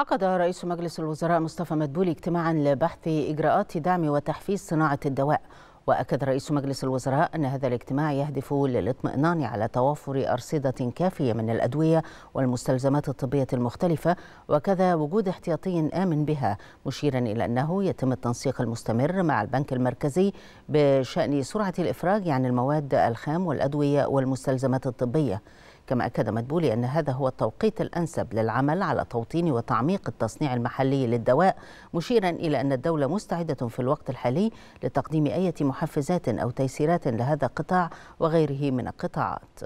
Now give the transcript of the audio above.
عقد رئيس مجلس الوزراء مصطفى مدبولي اجتماعا لبحث اجراءات دعم وتحفيز صناعه الدواء واكد رئيس مجلس الوزراء ان هذا الاجتماع يهدف للاطمئنان على توافر ارصده كافيه من الادويه والمستلزمات الطبيه المختلفه وكذا وجود احتياطي امن بها مشيرا الى انه يتم التنسيق المستمر مع البنك المركزي بشان سرعه الافراج عن المواد الخام والادويه والمستلزمات الطبيه كما أكد مدبولي أن هذا هو التوقيت الأنسب للعمل على توطين وتعميق التصنيع المحلي للدواء مشيرا إلى أن الدولة مستعدة في الوقت الحالي لتقديم أي محفزات أو تيسيرات لهذا القطاع وغيره من القطاعات